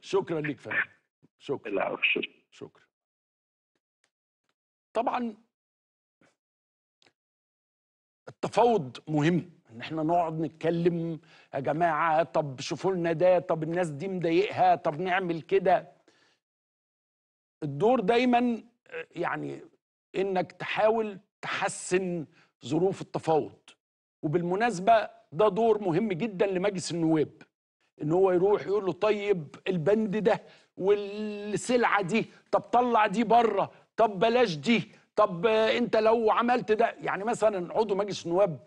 شكرا ليك فهد شكرا شكرا طبعا التفاوض مهم ان احنا نقعد نتكلم يا جماعه طب شوفوا لنا ده طب الناس دي مضايقها طب نعمل كده الدور دايما يعني انك تحاول تحسن ظروف التفاوض وبالمناسبه ده دور مهم جدا لمجلس النواب ان هو يروح يقول له طيب البند ده والسلعه دي طب طلع دي بره طب بلاش دي طب انت لو عملت ده يعني مثلا عضو مجلس النواب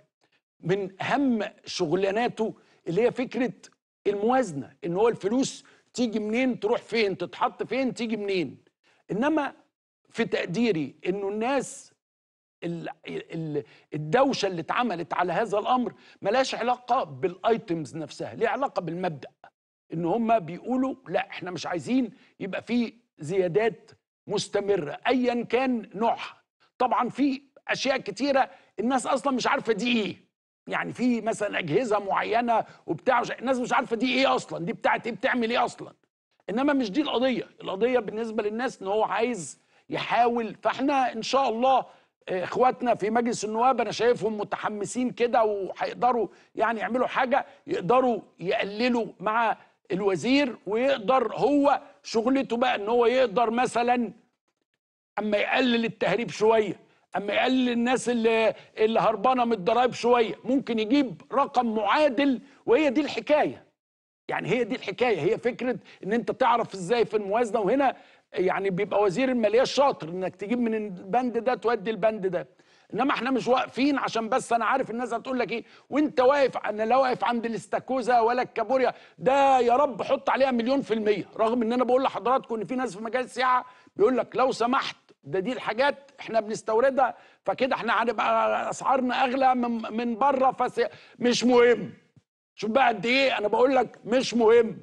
من اهم شغلاناته اللي هي فكره الموازنه ان هو الفلوس تيجي منين تروح فين تتحط فين تيجي منين انما في تقديري انه الناس الدوشه اللي اتعملت على هذا الامر ملاش علاقه بالايتمز نفسها ليه علاقه بالمبدا ان هم بيقولوا لا احنا مش عايزين يبقى في زيادات مستمره ايا كان نوعها طبعا في اشياء كتيره الناس اصلا مش عارفه دي ايه يعني في مثلا اجهزه معينه وبتاع الناس مش عارفه دي ايه اصلا دي بتاعت ايه بتعمل ايه اصلا انما مش دي القضيه القضيه بالنسبه للناس ان هو عايز يحاول فاحنا ان شاء الله اخواتنا في مجلس النواب انا شايفهم متحمسين كده وهيقدروا يعني يعملوا حاجه يقدروا يقللوا مع الوزير ويقدر هو شغلته بقى ان هو يقدر مثلا اما يقلل التهريب شويه اما يقلل الناس اللي اللي هربانه من الضرايب شويه ممكن يجيب رقم معادل وهي دي الحكايه يعني هي دي الحكايه هي فكره ان انت تعرف ازاي في الموازنه وهنا يعني بيبقى وزير الماليه الشاطر انك تجيب من البند ده تودي البند ده انما احنا مش واقفين عشان بس انا عارف الناس هتقول لك ايه وانت واقف انا لا واقف عند الاستاكوزا ولا الكابوريا ده يا رب حط عليها مليون في الميه رغم ان انا بقول لحضراتكم ان في ناس في مجال السياحه بيقول لك لو سمحت ده دي الحاجات احنا بنستوردها فكده احنا هنبقى اسعارنا اغلى من من بره فمش مهم شوف بقى قد ايه انا بقول لك مش مهم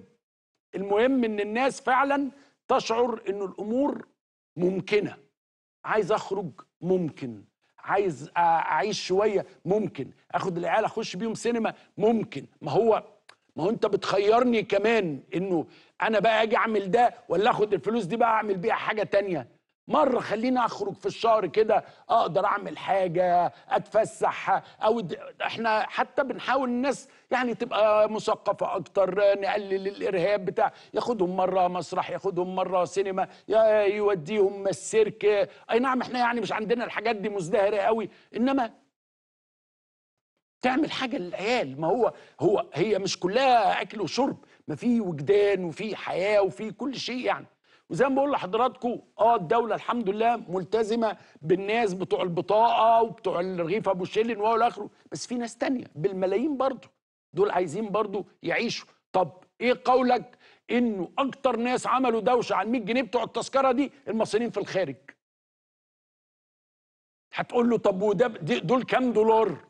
المهم ان الناس فعلا تشعر انه الامور ممكنه عايز اخرج ممكن عايز اعيش شويه ممكن اخد العيال اخش بيهم سينما ممكن ما هو ما هو انت بتخيرني كمان انه انا بقى اجي اعمل ده ولا اخد الفلوس دي بقى اعمل بيها حاجه تانية مره خليني اخرج في الشهر كده اقدر اعمل حاجه اتفسح او احنا حتى بنحاول الناس يعني تبقى مثقفه اكتر نقلل الارهاب بتاع ياخدهم مره مسرح ياخدهم مره سينما يوديهم السيرك اي نعم احنا يعني مش عندنا الحاجات دي مزدهره قوي انما تعمل حاجه للعيال ما هو هو هي مش كلها اكل وشرب ما في وجدان وفي حياه وفي كل شيء يعني وزي ما بقول لحضراتكم اه الدوله الحمد لله ملتزمه بالناس بتوع البطاقه وبتوع الرغيف ابو شيلن والى اخره بس في ناس تانية بالملايين برضه دول عايزين برضه يعيشوا طب ايه قولك انه اكتر ناس عملوا دوشه عن 100 جنيه بتوع التذكره دي المصريين في الخارج هتقول له طب وده دول كام دولار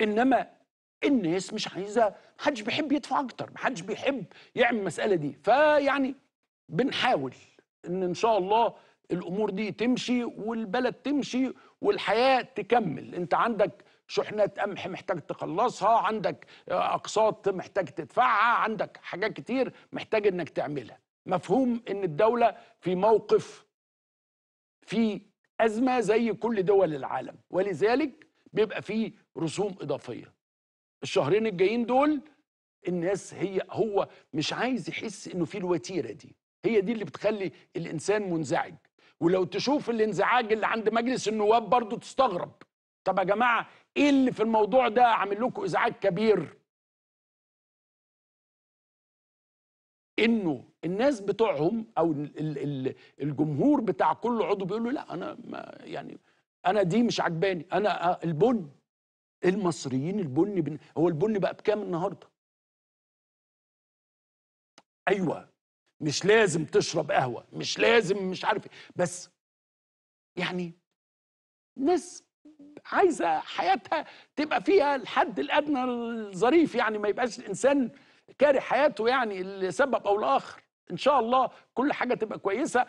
انما الناس مش عايزه محدش بيحب يدفع اكتر محدش بيحب يعمل المساله دي فيعني بنحاول ان ان شاء الله الامور دي تمشي والبلد تمشي والحياه تكمل انت عندك شحنات قمح محتاج تخلصها عندك اقساط محتاج تدفعها عندك حاجات كتير محتاج انك تعملها مفهوم ان الدوله في موقف في ازمه زي كل دول العالم ولذلك بيبقى في رسوم اضافيه الشهرين الجايين دول الناس هي هو مش عايز يحس انه في الوتيره دي هي دي اللي بتخلي الانسان منزعج ولو تشوف الانزعاج اللي عند مجلس النواب برضو تستغرب طب يا جماعه ايه اللي في الموضوع ده عامل لكم ازعاج كبير انه الناس بتوعهم او الجمهور بتاع كل عضو بيقول له لا انا ما يعني انا دي مش عجباني انا آه، البن المصريين البن بن... هو البن بقى بكام النهارده ايوه مش لازم تشرب قهوه مش لازم مش عارف إيه، بس يعني ناس عايزه حياتها تبقى فيها الحد الادنى الظريف يعني ما يبقاش الانسان كاره حياته يعني لسبب او لاخر ان شاء الله كل حاجه تبقى كويسه